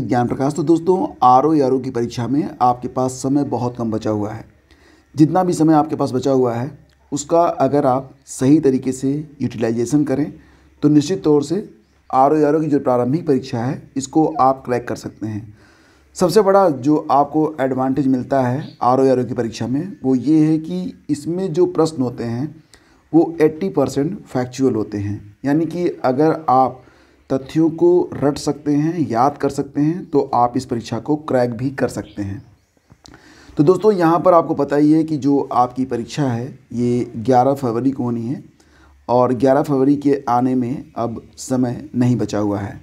ज्ञान प्रकाश तो दोस्तों आर ओ आर ओ की परीक्षा में आपके पास समय बहुत कम बचा हुआ है जितना भी समय आपके पास बचा हुआ है उसका अगर आप सही तरीके से यूटिलाइजेशन करें तो निश्चित तौर से आर ओ आर ओ की जो प्रारंभिक परीक्षा है इसको आप क्रैक कर सकते हैं सबसे बड़ा जो आपको एडवांटेज मिलता है आर ओ आर ओ की परीक्षा में वो ये है कि इसमें जो प्रश्न होते हैं वो एट्टी परसेंट फैक्चुअल होते हैं यानी कि अगर आप तथ्यों को रट सकते हैं याद कर सकते हैं तो आप इस परीक्षा को क्रैक भी कर सकते हैं तो दोस्तों यहाँ पर आपको पता ही है कि जो आपकी परीक्षा है ये 11 फरवरी को होनी है और 11 फरवरी के आने में अब समय नहीं बचा हुआ है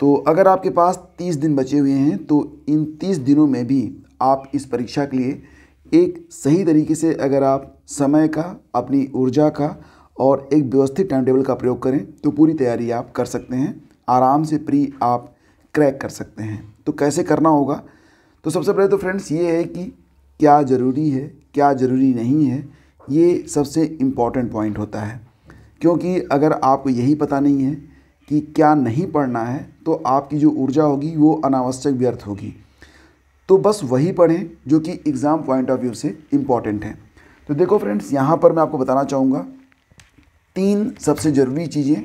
तो अगर आपके पास 30 दिन बचे हुए हैं तो इन 30 दिनों में भी आप इस परीक्षा के लिए एक सही तरीके से अगर आप समय का अपनी ऊर्जा का और एक व्यवस्थित टाइम टेबल का प्रयोग करें तो पूरी तैयारी आप कर सकते हैं आराम से प्री आप क्रैक कर सकते हैं तो कैसे करना होगा तो सबसे पहले तो फ्रेंड्स ये है कि क्या ज़रूरी है क्या ज़रूरी नहीं है ये सबसे इम्पॉर्टेंट पॉइंट होता है क्योंकि अगर आपको यही पता नहीं है कि क्या नहीं पढ़ना है तो आपकी जो ऊर्जा होगी वो अनावश्यक व्यर्थ होगी तो बस वही पढ़ें जो कि एग्ज़ाम पॉइंट ऑफ व्यू से इम्पॉर्टेंट है तो देखो फ्रेंड्स यहाँ पर मैं आपको बताना चाहूँगा तीन सबसे ज़रूरी चीज़ें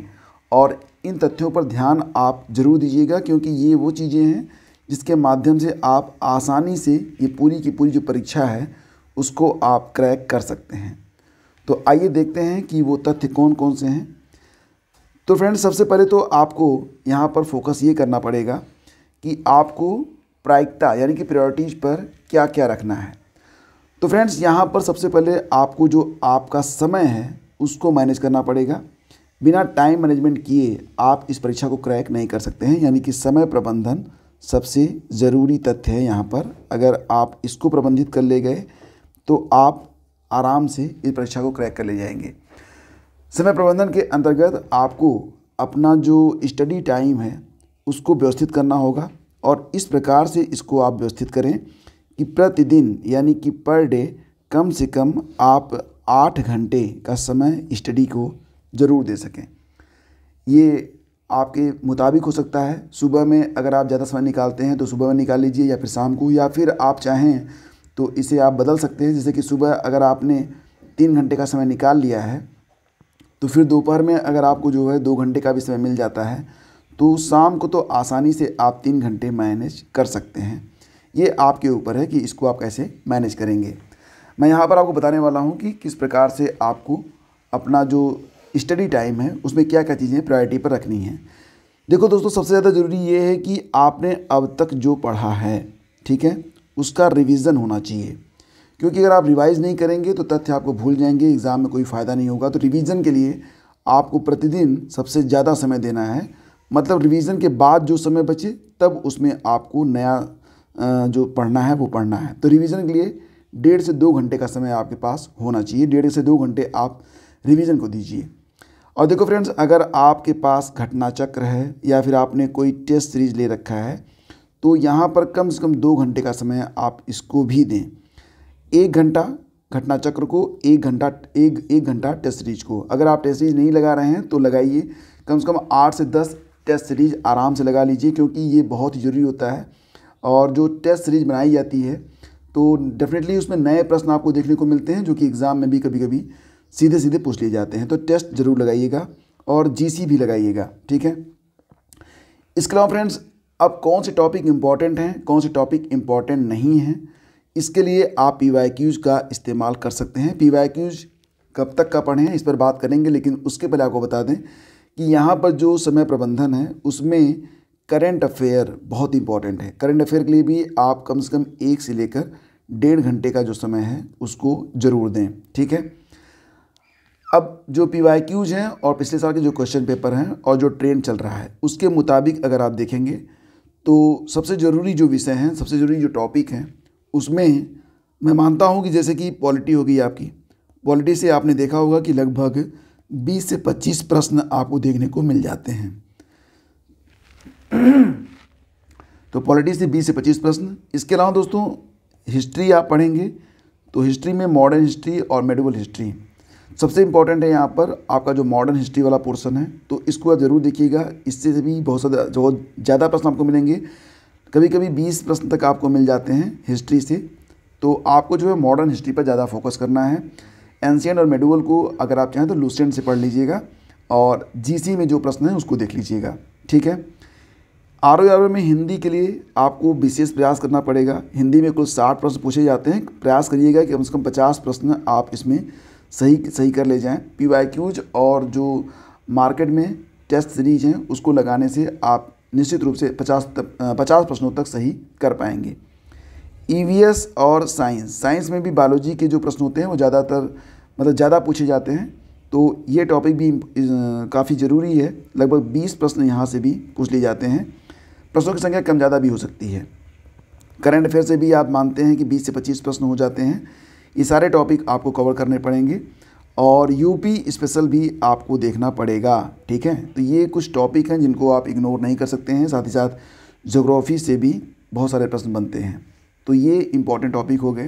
और इन तथ्यों पर ध्यान आप जरूर दीजिएगा क्योंकि ये वो चीज़ें हैं जिसके माध्यम से आप आसानी से ये पूरी की पूरी जो परीक्षा है उसको आप क्रैक कर सकते हैं तो आइए देखते हैं कि वो तथ्य कौन कौन से हैं तो फ्रेंड्स सबसे पहले तो आपको यहाँ पर फोकस ये करना पड़ेगा कि आपको प्रायिकता यानी कि प्रायोरिटीज़ पर क्या क्या रखना है तो फ्रेंड्स यहाँ पर सबसे पहले आपको जो आपका समय है उसको मैनेज करना पड़ेगा बिना टाइम मैनेजमेंट किए आप इस परीक्षा को क्रैक नहीं कर सकते हैं यानी कि समय प्रबंधन सबसे ज़रूरी तथ्य है यहाँ पर अगर आप इसको प्रबंधित कर ले गए तो आप आराम से इस परीक्षा को क्रैक कर ले जाएंगे समय प्रबंधन के अंतर्गत आपको अपना जो स्टडी टाइम है उसको व्यवस्थित करना होगा और इस प्रकार से इसको आप व्यवस्थित करें कि प्रतिदिन यानी कि पर डे कम से कम आप आठ घंटे का समय स्टडी को ज़रूर दे सकें ये आपके मुताबिक हो सकता है सुबह में अगर आप ज़्यादा समय निकालते हैं तो सुबह में निकाल लीजिए या फिर शाम को या फिर आप चाहें तो इसे आप बदल सकते हैं जैसे कि सुबह अगर आपने तीन घंटे का समय निकाल लिया है तो फिर दोपहर में अगर आपको जो है दो घंटे का भी समय मिल जाता है तो शाम को तो आसानी से आप तीन घंटे मैनेज कर सकते हैं ये आपके ऊपर है कि इसको आप कैसे मैनेज करेंगे मैं यहाँ पर आपको बताने वाला हूँ कि किस प्रकार से आपको अपना जो स्टडी टाइम है उसमें क्या क्या चीज़ें प्रायोरिटी पर रखनी है देखो दोस्तों सबसे ज़्यादा ज़रूरी ये है कि आपने अब तक जो पढ़ा है ठीक है उसका रिविज़न होना चाहिए क्योंकि अगर आप रिवाइज़ नहीं करेंगे तो तथ्य आपको भूल जाएंगे एग्ज़ाम में कोई फ़ायदा नहीं होगा तो रिवीजन के लिए आपको प्रतिदिन सबसे ज़्यादा समय देना है मतलब रिवीजन के बाद जो समय बचे तब उसमें आपको नया जो पढ़ना है वो पढ़ना है तो रिवीजन के लिए डेढ़ से दो घंटे का समय आपके पास होना चाहिए डेढ़ से दो घंटे आप रिवीजन को दीजिए और देखो फ्रेंड्स अगर आपके पास घटना चक्र है या फिर आपने कोई टेस्ट सीरीज ले रखा है तो यहाँ पर कम से कम दो घंटे का समय आप इसको भी दें एक घंटा घटना चक्र को एक घंटा एक एक घंटा टेस्ट सीरीज को अगर आप टेस्ट सीरीज नहीं लगा रहे हैं तो लगाइए कम से कम आठ से दस टेस्ट सीरीज आराम से लगा लीजिए क्योंकि ये बहुत ही ज़रूरी होता है और जो टेस्ट सीरीज बनाई जाती है तो डेफिनेटली उसमें नए प्रश्न आपको देखने को मिलते हैं जो कि एग्ज़ाम में भी कभी कभी सीधे सीधे पूछ लिए जाते हैं तो टेस्ट ज़रूर लगाइएगा और जी भी लगाइएगा ठीक है इसके अलावा फ्रेंड्स अब कौन से टॉपिक इम्पॉर्टेंट हैं कौन से टॉपिक इम्पॉर्टेंट नहीं हैं इसके लिए आप पी वाई क्यूज़ का इस्तेमाल कर सकते हैं पी वाई क्यूज़ कब तक का पढ़ें इस पर बात करेंगे लेकिन उसके पहले आपको बता दें कि यहाँ पर जो समय प्रबंधन है उसमें करंट अफेयर बहुत इंपॉर्टेंट है करंट अफेयर के लिए भी आप कम से कम एक से लेकर डेढ़ घंटे का जो समय है उसको ज़रूर दें ठीक है अब जो पी वाई क्यूज हैं और पिछले साल के जो क्वेश्चन पेपर हैं और जो ट्रेंड चल रहा है उसके मुताबिक अगर आप देखेंगे तो सबसे ज़रूरी जो विषय हैं सबसे ज़रूरी जो टॉपिक हैं उसमें मैं मानता हूँ कि जैसे कि पॉलिटी होगी आपकी पॉलिटी से आपने देखा होगा कि लगभग 20 से 25 प्रश्न आपको देखने को मिल जाते हैं तो पॉलिटी से 20 से 25 प्रश्न इसके अलावा दोस्तों हिस्ट्री आप पढ़ेंगे तो हिस्ट्री में मॉडर्न हिस्ट्री और मेडिवल हिस्ट्री सबसे इम्पॉर्टेंट है यहाँ पर आपका जो मॉडर्न हिस्ट्री वाला पोर्सन है तो इसको आप ज़रूर देखिएगा इससे भी बहुत सारे बहुत ज़्यादा प्रश्न आपको मिलेंगे कभी कभी बीस प्रश्न तक आपको मिल जाते हैं हिस्ट्री से तो आपको जो है मॉडर्न हिस्ट्री पर ज़्यादा फोकस करना है एनशियन और मेडुअल को अगर आप चाहें तो लूसेंट से पढ़ लीजिएगा और जी में जो प्रश्न है उसको देख लीजिएगा ठीक है आर ओ में हिंदी के लिए आपको विशेष प्रयास करना पड़ेगा हिंदी में कुल साठ प्रश्न पूछे जाते हैं प्रयास करिएगा कि कम से कम पचास प्रश्न आप इसमें सही सही कर ले जाएं पी वाई क्यूज और जो मार्केट में टेस्ट सीरीज हैं उसको लगाने से आप निश्चित रूप से पचास पचास प्रश्नों तक सही कर पाएंगे ई e और साइंस साइंस में भी बायोलॉजी के जो प्रश्न होते हैं वो ज़्यादातर मतलब ज़्यादा पूछे जाते हैं तो ये टॉपिक भी काफ़ी ज़रूरी है लगभग 20 प्रश्न यहाँ से भी पूछ लिए जाते हैं प्रश्नों की संख्या कम ज़्यादा भी हो सकती है करंट अफेयर से भी आप मानते हैं कि 20 से 25 प्रश्न हो जाते हैं ये सारे टॉपिक आपको कवर करने पड़ेंगे और यूपी स्पेशल भी आपको देखना पड़ेगा ठीक है तो ये कुछ टॉपिक हैं जिनको आप इग्नोर नहीं कर सकते हैं साथ ही साथ जोग्राफ़ी से भी बहुत सारे प्रश्न बनते हैं तो ये इंपॉर्टेंट टॉपिक हो गए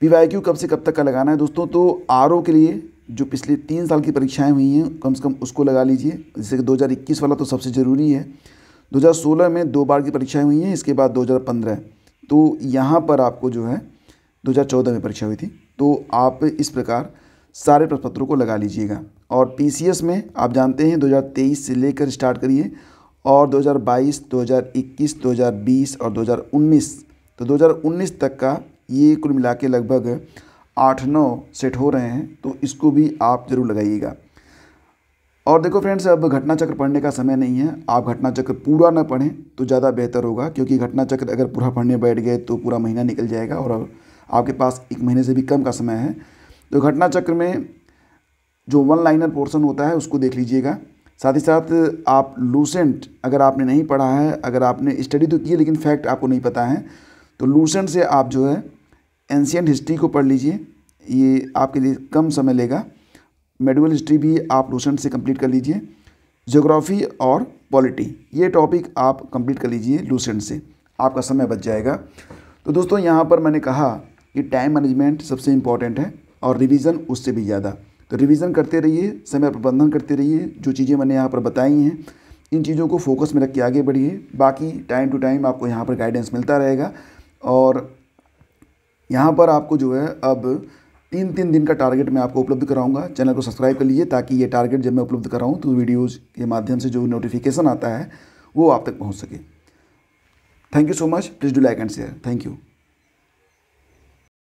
पी क्यू कब से कब तक का लगाना है दोस्तों तो आर के लिए जो पिछले तीन साल की परीक्षाएं हुई हैं कम से कम उसको लगा लीजिए जैसे कि 2021 वाला तो सबसे ज़रूरी है 2016 में दो बार की परीक्षाएं हुई हैं इसके बाद 2015 तो यहाँ पर आपको जो है 2014 में परीक्षा हुई थी तो आप इस प्रकार सारे प्रपत्रों को लगा लीजिएगा और पी में आप जानते हैं 2023 से लेकर स्टार्ट करिए और 2022, 2021, 2020 और 2019 तो 2019 तक का ये कुल मिला के लगभग आठ नौ सेट हो रहे हैं तो इसको भी आप ज़रूर लगाइएगा और देखो फ्रेंड्स अब घटना चक्र पढ़ने का समय नहीं है आप घटना चक्र पूरा ना पढ़ें तो ज़्यादा बेहतर होगा क्योंकि घटना चक्र अगर पूरा पढ़ने बैठ गए तो पूरा महीना निकल जाएगा और आपके पास एक महीने से भी कम का समय है तो घटना चक्र में जो वन लाइनर पोर्सन होता है उसको देख लीजिएगा साथ ही साथ आप लूसेंट अगर आपने नहीं पढ़ा है अगर आपने स्टडी तो की है लेकिन फैक्ट आपको नहीं पता है तो लूसेंट से आप जो है एंशियंट हिस्ट्री को पढ़ लीजिए ये आपके लिए कम समय लेगा मेडिकल हिस्ट्री भी आप रोशन से कंप्लीट कर लीजिए जोग्राफ़ी और पॉलिटी ये टॉपिक आप कंप्लीट कर लीजिए लूसेंट से आपका समय बच जाएगा तो दोस्तों यहाँ पर मैंने कहा कि टाइम मैनेजमेंट सबसे इम्पॉर्टेंट है और रिवीजन उससे भी ज़्यादा तो रिवीजन करते रहिए समय प्रबंधन करते रहिए जो चीज़ें मैंने यहाँ पर बताई हैं इन चीज़ों को फोकस में रख के आगे बढ़िए बाकी टाइम टू टाइम आपको यहाँ पर गाइडेंस मिलता रहेगा और यहाँ पर आपको जो है अब तीन तीन दिन का टारगेट मैं आपको उपलब्ध कराऊंगा चैनल को सब्सक्राइब कर लीजिए ताकि ये टारगेट जब मैं उपलब्ध कराऊं तो वीडियोज़ के माध्यम से जो नोटिफिकेशन आता है वो आप तक पहुँच सके thank you so much please do like and share thank you